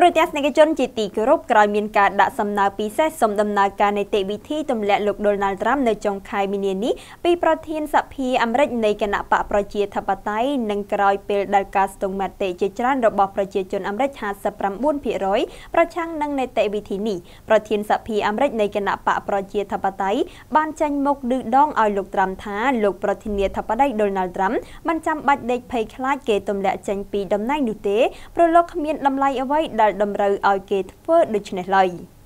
គ្រូទស្សនិកជនជាទីគោរពក្រោយមានការដាក់សំណើពិសេសសំដំណើរការនីតិវិធីទម្លាក់លោកដុលណាល់ត្រាំនៅចុងខែមីនានេះពីប្រធានសភាអាមេរិកនៃគណៈបកប្រជាធិបតេយ្យនិងក្រោយពេលដែលការស្ទង់មតិជាច្រើនរបស់ប្រជាជនអាមេរិក59%ប្រឆាំងនឹងនីតិវិធីនេះប្រធានសភាអាមេរិកនៃគណៈបកប្រជាធិបតេយ្យបានចេញមុខឌឺដងឲ្យលោកត្រាំថាលោកប្រធានាធិបតីដុលណាល់ត្រាំមិនចាំបាច់ដេកភ័យខ្លាចគេទម្លាក់ចេញពីតំណែងនោះទេព្រោះលោកគ្មានតម្លៃអ្វីដែលដែលតម្រូវឲ្យគេធ្វើដូច្នេះឡើយ។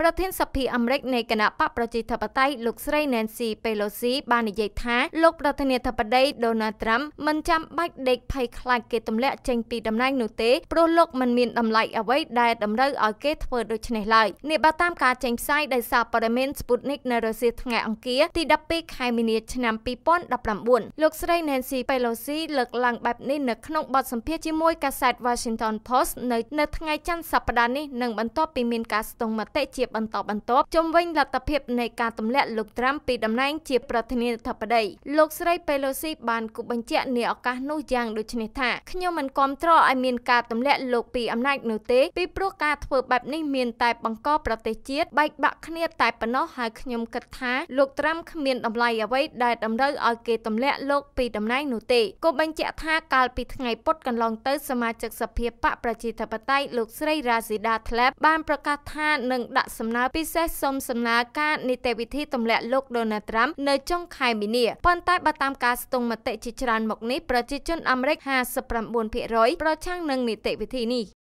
ប្រធានសភាអាមេរិកនៃគណៈបកប្រជាធិបតេយ្យលោកស្រី Nancy Pelosi បាននិយាយថាលោកប្រធានាធិបតី Donald Trump មិនចាំបាច់ដេកភ័យខ្លាចគេទម្លាក់ចេញពីតំណែងនោះទេព្រោះលោកមិនមានតម្លៃអ្វីដែលតម្រូវឲ្យគេធ្វើដូច្នេះឡើយនេះបើតាមការចេញផ្សាយដោយសារព័ត៌មាន Sputnik នៅរុស្ស៊ីថ្ងៃអង្គារទី12ខែមីនាឆ្នាំ2019លោកស្រី Nancy Pelosi លើកឡើងបែបនេះនៅក្នុងបទសម្ភាសន៍ជាមួយកាសែត Washington Post នៅនៅថ្ងៃច័ន្ទសប្តាហ៍នេះនឹងបន្ទាប់ពីមានការស្ទង់មតិជាបន្តបន្ទាប់ជំវិញលទ្ធភាពនៃការទម្លាក់លោកត្រាំពីតំណែងជាប្រធានាធិបតីលោកស្រីពេឡូស៊ីបានគូបញ្ជាក់នាឱកាសនោះយ៉ាងដូចនេះថាខ្ញុំមិនគ្រប់គ្រងឲ្យមានការទម្លាក់លោក ពីអំណាចនោះទេពីព្រោះការធ្វើបែបនេះមានតែបង្កប្រទេសជាតិបែកបាក់គ្នាតែប៉ុណ្ណោះហើយខ្ញុំគិតថាលោកត្រាំគ្មានតម្លៃអ្វីដែលតម្រូវឲ្យគេទម្លាក់លោកពីតំណែងនោះទេគូបញ្ជាក់ថាកាលពីថ្ងៃពុធកន្លងទៅសមាជិកសភាបកប្រជាធិបតេយ្យលោកស្រីរ៉ាស៊ីដាធ្លាប់បានប្រកាសថានឹងដាក់ដាក់សំណើពិសេសសុំសំណើការនីតិវិធីទម្លាក់លោកដូណាល់ត្រាំនៅចុងខែមីនាប៉ុន្តែបើតាមការស្ទង់មតិជាច្រើនមកនេះប្រជាជនអាមេរិក59%ប្រឆាំងនឹងនីតិវិធីនេះ។